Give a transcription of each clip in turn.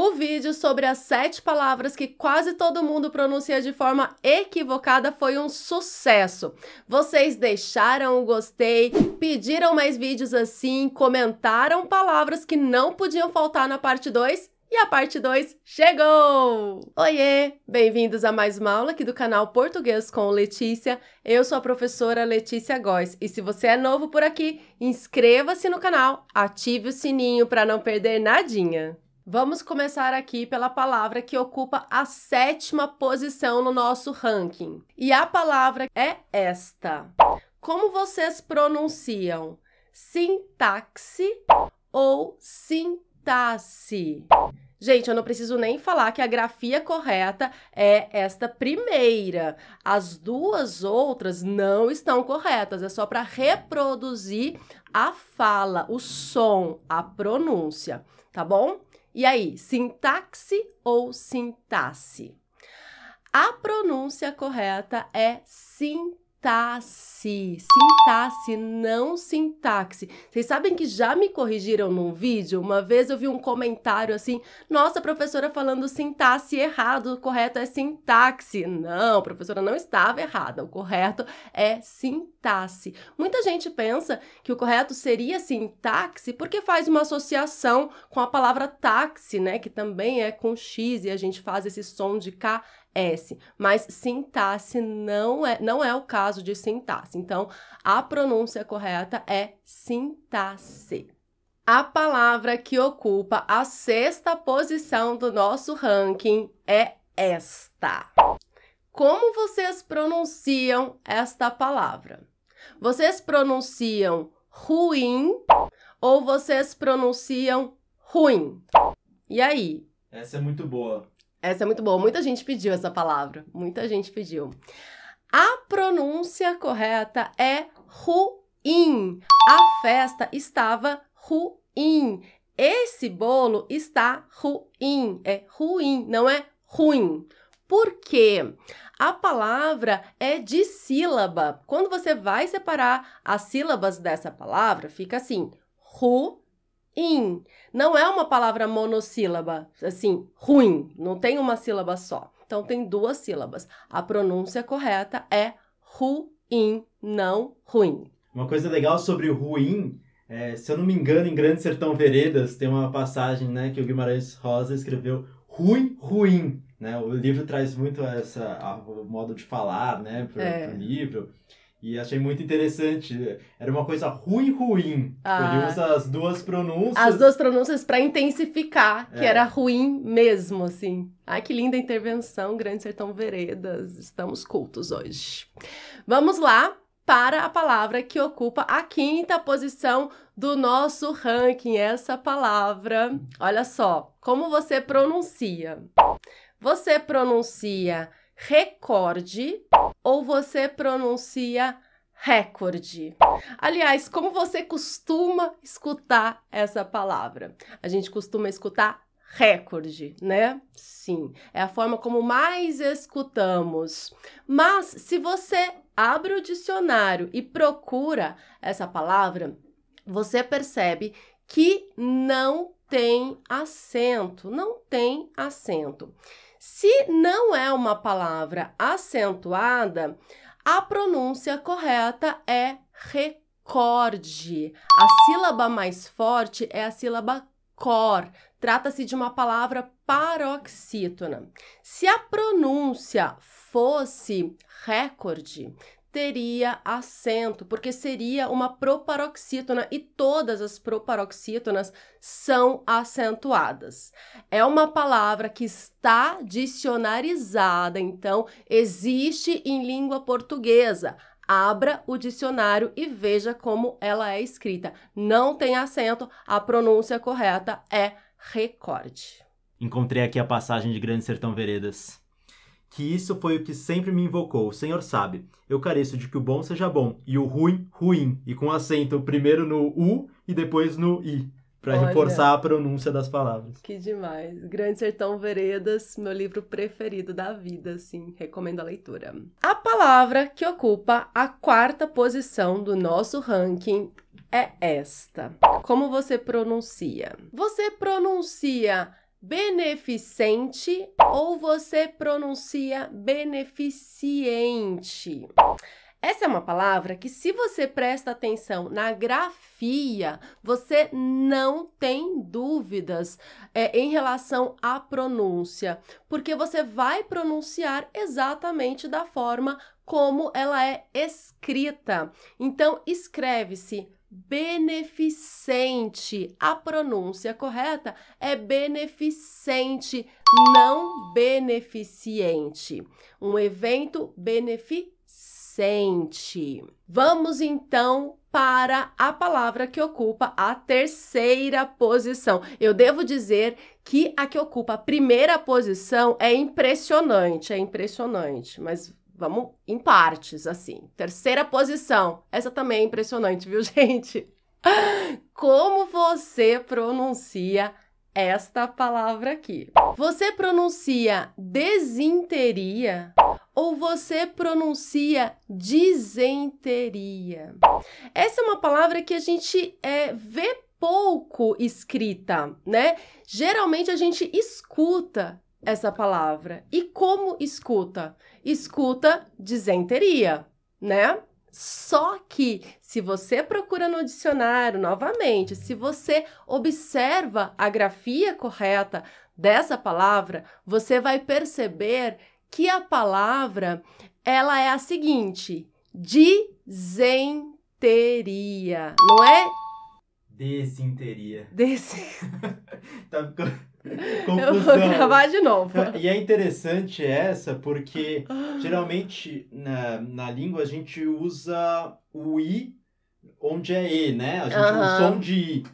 O vídeo sobre as sete palavras que quase todo mundo pronuncia de forma equivocada foi um sucesso. Vocês deixaram o gostei, pediram mais vídeos assim, comentaram palavras que não podiam faltar na parte 2 e a parte 2 chegou! Oiê! Bem-vindos a mais uma aula aqui do canal Português com Letícia. Eu sou a professora Letícia Góes e se você é novo por aqui, inscreva-se no canal, ative o sininho para não perder nadinha. Vamos começar aqui pela palavra que ocupa a sétima posição no nosso ranking. E a palavra é esta. Como vocês pronunciam? Sintaxe ou sintaxe? Gente, eu não preciso nem falar que a grafia correta é esta primeira. As duas outras não estão corretas, é só para reproduzir a fala, o som, a pronúncia, tá bom? E aí, sintaxe ou sintaxe? A pronúncia correta é sintaxe sintaxe, sintaxe, não sintaxe. Vocês sabem que já me corrigiram num vídeo? Uma vez eu vi um comentário assim: "Nossa, professora falando sintaxe errado, o correto é sintaxe". Não, professora não estava errada, o correto é sintaxe. Muita gente pensa que o correto seria sintaxe porque faz uma associação com a palavra táxi, né, que também é com x e a gente faz esse som de k S, mas sintaxe não é, não é o caso de sintaxe. Então, a pronúncia correta é sintaxe. A palavra que ocupa a sexta posição do nosso ranking é esta. Como vocês pronunciam esta palavra? Vocês pronunciam ruim ou vocês pronunciam ruim? E aí? Essa é muito boa. Essa é muito boa. Muita gente pediu essa palavra. Muita gente pediu. A pronúncia correta é ruim. A festa estava ruim. Esse bolo está ruim. É ruim, não é ruim. Por quê? A palavra é de sílaba. Quando você vai separar as sílabas dessa palavra, fica assim: ru in. Não é uma palavra monossílaba, assim, ruim, não tem uma sílaba só. Então tem duas sílabas. A pronúncia correta é ruim, não ruim. Uma coisa legal sobre o ruim, é, se eu não me engano, em Grande Sertão Veredas tem uma passagem né, que o Guimarães Rosa escreveu ruim, ruim. Né? O livro traz muito essa, a, o modo de falar né, para o é. livro. E achei muito interessante. Era uma coisa ruim, ruim. Ah. Ele usa as duas pronúncias. As duas pronúncias para intensificar, é. que era ruim mesmo, assim. Ai, que linda intervenção, Grande Sertão Veredas. Estamos cultos hoje. Vamos lá para a palavra que ocupa a quinta posição do nosso ranking. Essa palavra, olha só, como você pronuncia. Você pronuncia recorde ou você pronuncia recorde. Aliás, como você costuma escutar essa palavra? A gente costuma escutar recorde, né? Sim, é a forma como mais escutamos. Mas se você abre o dicionário e procura essa palavra, você percebe que não tem acento, não tem acento. Se não é uma palavra acentuada, a pronúncia correta é recorde. A sílaba mais forte é a sílaba cor. Trata-se de uma palavra paroxítona. Se a pronúncia fosse recorde, teria assento, porque seria uma proparoxítona e todas as proparoxítonas são acentuadas. É uma palavra que está dicionarizada, então existe em língua portuguesa. Abra o dicionário e veja como ela é escrita. Não tem acento, a pronúncia correta é recorde. Encontrei aqui a passagem de Grande Sertão Veredas que isso foi o que sempre me invocou, o Senhor sabe. Eu careço de que o bom seja bom e o ruim, ruim, e com acento primeiro no U e depois no I, para reforçar a pronúncia das palavras. Que demais. Grande Sertão Veredas, meu livro preferido da vida, assim, recomendo a leitura. A palavra que ocupa a quarta posição do nosso ranking é esta. Como você pronuncia? Você pronuncia beneficente ou você pronuncia beneficiente? Essa é uma palavra que, se você presta atenção na grafia, você não tem dúvidas é, em relação à pronúncia, porque você vai pronunciar exatamente da forma como ela é escrita. Então, escreve-se beneficente. A pronúncia correta é beneficente, não beneficiente. Um evento beneficente. Vamos então para a palavra que ocupa a terceira posição. Eu devo dizer que a que ocupa a primeira posição é impressionante, é impressionante, mas vamos em partes, assim. Terceira posição. Essa também é impressionante, viu, gente? Como você pronuncia esta palavra aqui? Você pronuncia desinteria ou você pronuncia disenteria? Essa é uma palavra que a gente é, vê pouco escrita, né? Geralmente a gente escuta essa palavra. E como escuta? Escuta disenteria, né? Só que se você procura no dicionário novamente, se você observa a grafia correta dessa palavra, você vai perceber que a palavra ela é a seguinte: disenteria, não é? Desinteria. Des... tá ficando Eu vou gravar de novo. E é interessante essa, porque geralmente na, na língua a gente usa o i onde é e, né? A gente, uh -huh. O som de i.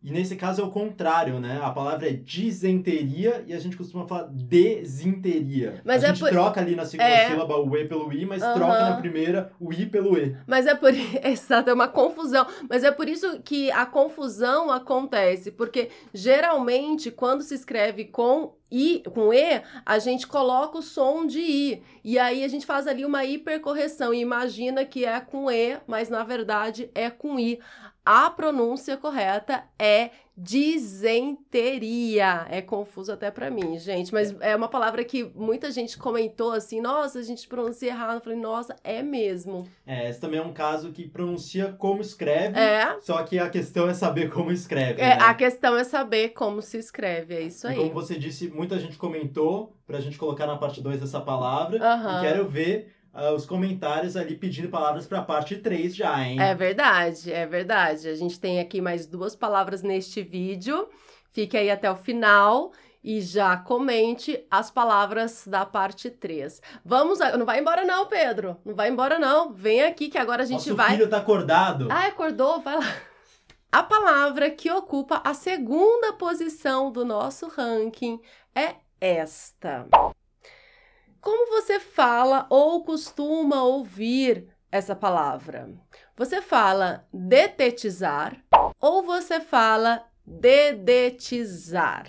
E nesse caso é o contrário, né? A palavra é disenteria e a gente costuma falar desinteria. Mas a é gente por... troca ali na segunda é... sílaba o E pelo I, mas uhum. troca na primeira o I pelo E. Mas é por exato, é uma confusão. Mas é por isso que a confusão acontece, porque geralmente quando se escreve com I, com E, a gente coloca o som de I. E aí a gente faz ali uma hipercorreção e imagina que é com E, mas na verdade é com I a pronúncia correta é disenteria. É confuso até para mim, gente, mas é uma palavra que muita gente comentou assim: nossa, a gente pronuncia errado. Eu falei, nossa, é mesmo. É, esse também é um caso que pronuncia como escreve, é. só que a questão é saber como escreve. É, né? A questão é saber como se escreve, é isso e aí. como você disse, muita gente comentou pra gente colocar na parte 2 essa palavra. Uhum. E quero ver uh, os comentários ali pedindo palavras para a parte 3 já, hein? É verdade, é verdade. A gente tem aqui mais duas palavras neste vídeo. Fique aí até o final e já comente as palavras da parte 3. Vamos, a... não vai embora não, Pedro. Não vai embora não. Vem aqui que agora a gente Nosso vai. O filho tá acordado. Ah, acordou, vai lá. A palavra que ocupa a segunda posição do nosso ranking é esta. Como você fala ou costuma ouvir essa palavra? Você fala detetizar ou você fala dedetizar?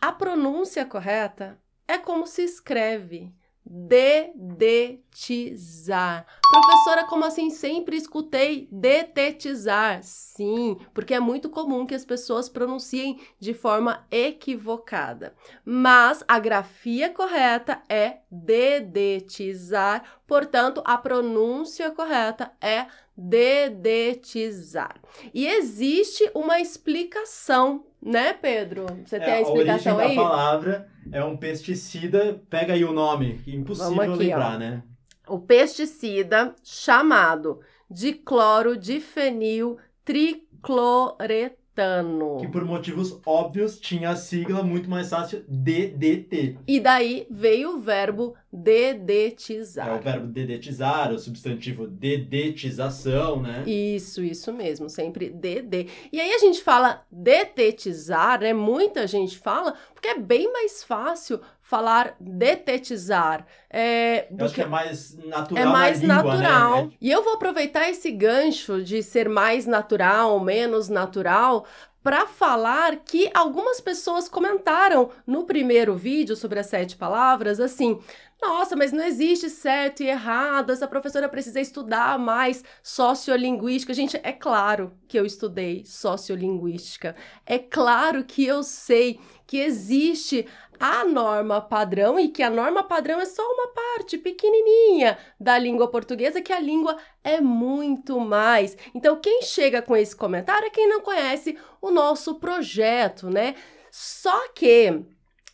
A pronúncia correta é como se escreve, dedetizar. Professora, como assim? Sempre escutei detetizar. Sim, porque é muito comum que as pessoas pronunciem de forma equivocada. Mas a grafia correta é dedetizar, portanto, a pronúncia correta é dedetizar. E existe uma explicação, né, Pedro? Você é, tem a explicação a origem aí? A palavra é um pesticida, pega aí o nome, que é impossível aqui, lembrar, ó. né? O pesticida chamado de cloro de fenil tricloreto Caetano. Que por motivos óbvios tinha a sigla muito mais fácil DDT. E daí veio o verbo dedetizar. É o verbo dedetizar, o substantivo dedetização, né? Isso, isso mesmo, sempre DD. E aí a gente fala detetizar, né? Muita gente fala, porque é bem mais fácil falar detetizar. É, eu acho que, é mais natural. É mais língua, né? natural. Né? E eu vou aproveitar esse gancho de ser mais natural, menos natural, para falar que algumas pessoas comentaram no primeiro vídeo sobre as sete palavras assim: nossa, mas não existe certo e errado. Essa professora precisa estudar mais sociolinguística. Gente, é claro que eu estudei sociolinguística. É claro que eu sei que existe a norma padrão e que a norma padrão é só uma parte pequenininha da língua portuguesa, que a língua é muito mais. Então, quem chega com esse comentário é quem não conhece o nosso projeto, né? Só que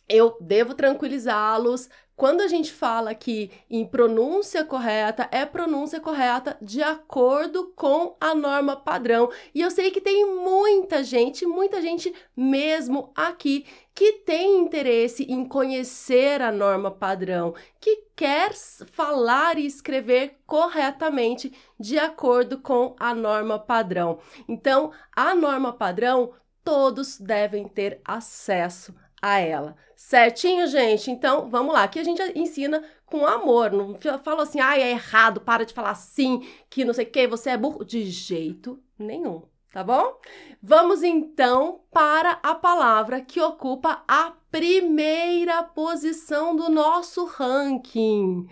eu devo tranquilizá-los quando a gente fala que em pronúncia correta, é pronúncia correta de acordo com a norma padrão. E eu sei que tem muita gente, muita gente mesmo aqui, que tem interesse em conhecer a norma padrão, que quer falar e escrever corretamente de acordo com a norma padrão. Então, a norma padrão, todos devem ter acesso a ela. Certinho, gente? Então, vamos lá. Aqui a gente ensina com amor. Não fala assim, ai, é errado, para de falar sim, que não sei o que, você é burro. De jeito nenhum, tá bom? Vamos então para a palavra que ocupa a primeira posição do nosso ranking.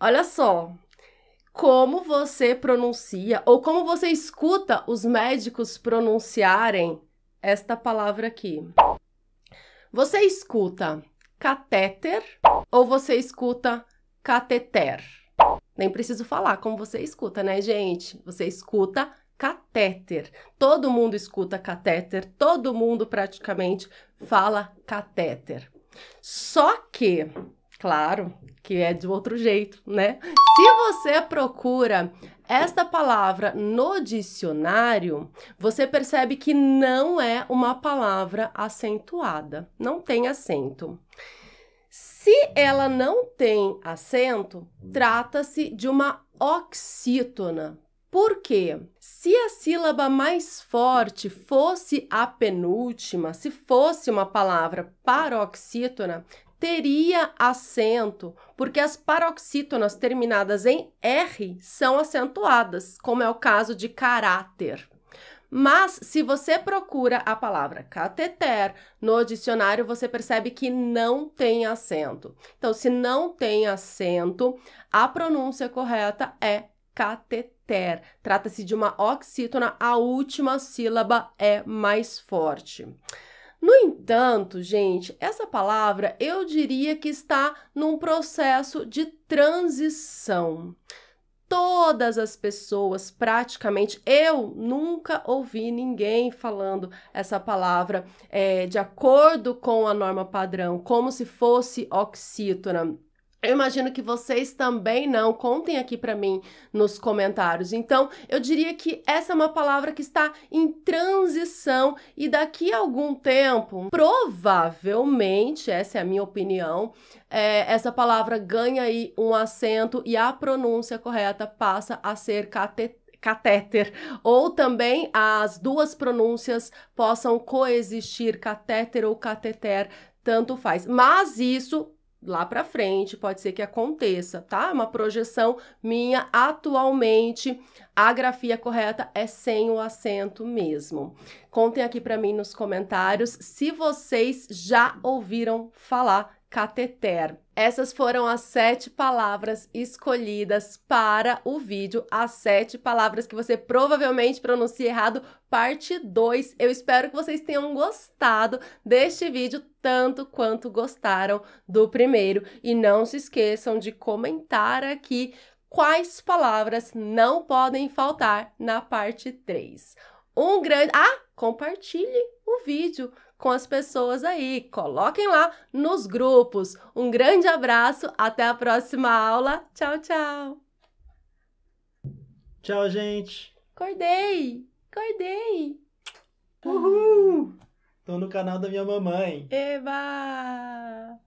Olha só. Como você pronuncia ou como você escuta os médicos pronunciarem esta palavra aqui? Você escuta catéter ou você escuta cateter? Nem preciso falar como você escuta, né, gente? Você escuta catéter. Todo mundo escuta catéter, todo mundo praticamente fala catéter. Só que, claro, que é de outro jeito, né? Se você procura esta palavra no dicionário, você percebe que não é uma palavra acentuada, não tem acento. Se ela não tem acento, trata-se de uma oxítona. Por quê? Se a sílaba mais forte fosse a penúltima, se fosse uma palavra paroxítona, teria acento, porque as paroxítonas terminadas em R são acentuadas, como é o caso de caráter. Mas se você procura a palavra cateter no dicionário, você percebe que não tem acento. Então, se não tem acento, a pronúncia correta é cateter. Trata-se de uma oxítona, a última sílaba é mais forte. No entanto, gente, essa palavra eu diria que está num processo de transição. Todas as pessoas, praticamente, eu nunca ouvi ninguém falando essa palavra é, de acordo com a norma padrão, como se fosse oxítona. Eu imagino que vocês também não. Contem aqui para mim nos comentários. Então, eu diria que essa é uma palavra que está em transição e daqui a algum tempo, provavelmente, essa é a minha opinião, é, essa palavra ganha aí um acento e a pronúncia correta passa a ser cateter catéter, ou também as duas pronúncias possam coexistir, catéter ou cateter, tanto faz. Mas isso lá para frente, pode ser que aconteça, tá? Uma projeção minha atualmente, a grafia correta é sem o acento mesmo. Contem aqui para mim nos comentários se vocês já ouviram falar cateter. Essas foram as sete palavras escolhidas para o vídeo, as sete palavras que você provavelmente pronuncia errado, parte 2. Eu espero que vocês tenham gostado deste vídeo tanto quanto gostaram do primeiro. E não se esqueçam de comentar aqui quais palavras não podem faltar na parte 3. Um grande. Ah, compartilhe o vídeo com as pessoas aí. Coloquem lá nos grupos. Um grande abraço, até a próxima aula. Tchau, tchau. Tchau, gente. Acordei! Acordei! Uhul! Tô no canal da minha mamãe. Eba!